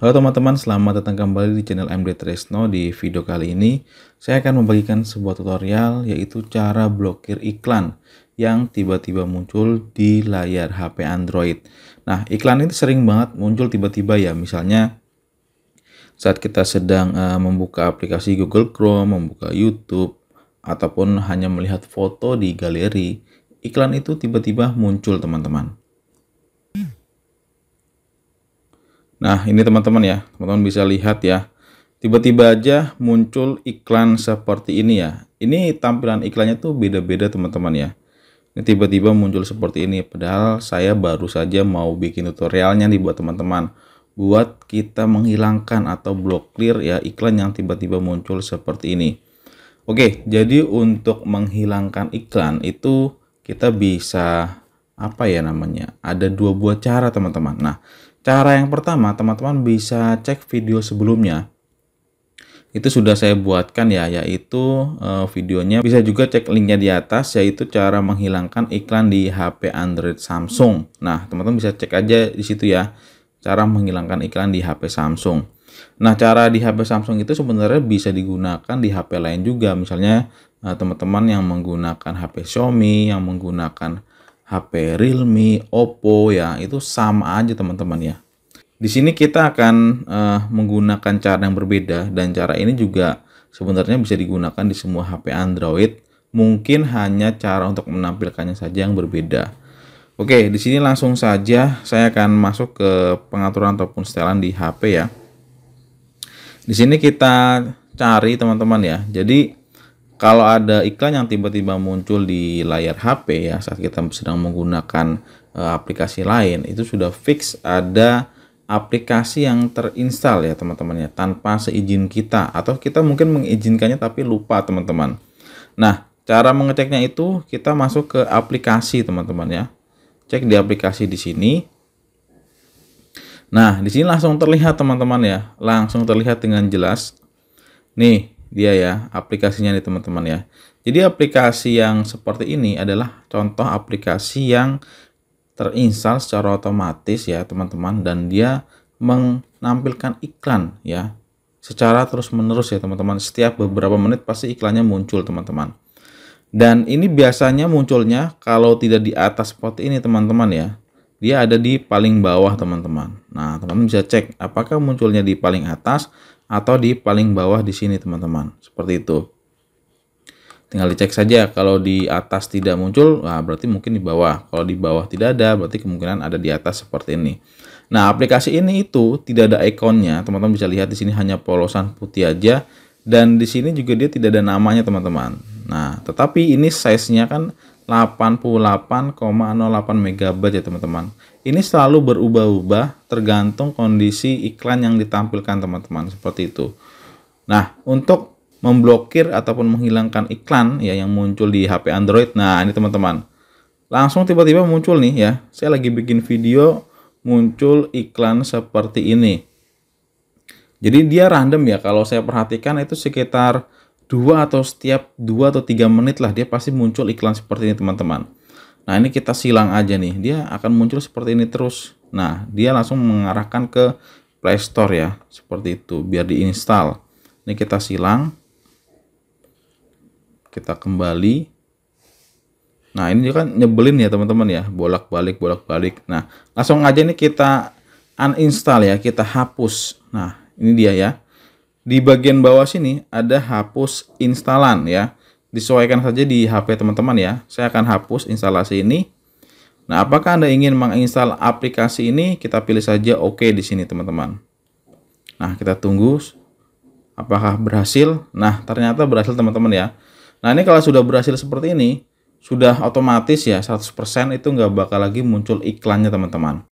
Halo teman-teman, selamat datang kembali di channel MD Tresno. Di video kali ini, saya akan membagikan sebuah tutorial yaitu cara blokir iklan yang tiba-tiba muncul di layar HP Android. Nah, iklan ini sering banget muncul tiba-tiba ya, misalnya saat kita sedang uh, membuka aplikasi Google Chrome, membuka YouTube, ataupun hanya melihat foto di galeri, iklan itu tiba-tiba muncul teman-teman. Nah, ini teman-teman ya, teman-teman bisa lihat ya. Tiba-tiba aja muncul iklan seperti ini ya. Ini tampilan iklannya tuh beda-beda teman-teman ya. Ini tiba-tiba muncul seperti ini, padahal saya baru saja mau bikin tutorialnya nih buat teman-teman. Buat kita menghilangkan atau blok clear ya iklan yang tiba-tiba muncul seperti ini. Oke, jadi untuk menghilangkan iklan itu kita bisa apa ya namanya? Ada dua buah cara teman-teman. Nah, cara yang pertama teman-teman bisa cek video sebelumnya. Itu sudah saya buatkan ya, yaitu uh, videonya. Bisa juga cek linknya di atas, yaitu cara menghilangkan iklan di HP Android Samsung. Nah, teman-teman bisa cek aja di situ ya, cara menghilangkan iklan di HP Samsung. Nah, cara di HP Samsung itu sebenarnya bisa digunakan di HP lain juga. Misalnya eh, teman-teman yang menggunakan HP Xiaomi, yang menggunakan HP Realme, Oppo ya itu sama aja teman-teman ya. Di sini kita akan uh, menggunakan cara yang berbeda dan cara ini juga sebenarnya bisa digunakan di semua HP Android. Mungkin hanya cara untuk menampilkannya saja yang berbeda. Oke, di sini langsung saja saya akan masuk ke pengaturan ataupun setelan di HP ya. Di sini kita cari teman-teman ya. Jadi kalau ada iklan yang tiba-tiba muncul di layar HP ya saat kita sedang menggunakan e, aplikasi lain itu sudah fix ada aplikasi yang terinstall ya teman teman ya tanpa seizin kita atau kita mungkin mengizinkannya tapi lupa teman-teman. Nah, cara mengeceknya itu kita masuk ke aplikasi teman-teman ya. Cek di aplikasi di sini. Nah, di sini langsung terlihat teman-teman ya, langsung terlihat dengan jelas. Nih, dia ya aplikasinya nih teman-teman ya. Jadi aplikasi yang seperti ini adalah contoh aplikasi yang terinstal secara otomatis ya teman-teman dan dia menampilkan iklan ya secara terus-menerus ya teman-teman. Setiap beberapa menit pasti iklannya muncul teman-teman. Dan ini biasanya munculnya kalau tidak di atas seperti ini teman-teman ya. Dia ada di paling bawah teman-teman. Nah teman-teman bisa cek apakah munculnya di paling atas atau di paling bawah di sini teman-teman seperti itu tinggal dicek saja kalau di atas tidak muncul nah berarti mungkin di bawah kalau di bawah tidak ada berarti kemungkinan ada di atas seperti ini nah aplikasi ini itu tidak ada ikonnya teman-teman bisa lihat di sini hanya polosan putih aja dan di sini juga dia tidak ada namanya teman-teman nah tetapi ini size nya kan 88,08 MB ya teman-teman ini selalu berubah-ubah tergantung kondisi iklan yang ditampilkan teman-teman seperti itu. Nah, untuk memblokir ataupun menghilangkan iklan ya yang muncul di HP Android. Nah, ini teman-teman. Langsung tiba-tiba muncul nih ya. Saya lagi bikin video muncul iklan seperti ini. Jadi dia random ya kalau saya perhatikan itu sekitar 2 atau setiap 2 atau 3 menit lah dia pasti muncul iklan seperti ini teman-teman. Nah ini kita silang aja nih, dia akan muncul seperti ini terus. Nah dia langsung mengarahkan ke Play Store ya, seperti itu biar diinstal. Ini kita silang, kita kembali. Nah ini kan nyebelin ya teman-teman ya, bolak-balik bolak-balik. Nah langsung aja nih kita uninstall ya, kita hapus. Nah ini dia ya. Di bagian bawah sini ada hapus instalan ya disesuaikan saja di HP teman-teman ya. Saya akan hapus instalasi ini. Nah, apakah Anda ingin menginstal aplikasi ini? Kita pilih saja OK di sini, teman-teman. Nah, kita tunggu apakah berhasil. Nah, ternyata berhasil, teman-teman ya. Nah, ini kalau sudah berhasil seperti ini, sudah otomatis ya 100% itu nggak bakal lagi muncul iklannya, teman-teman.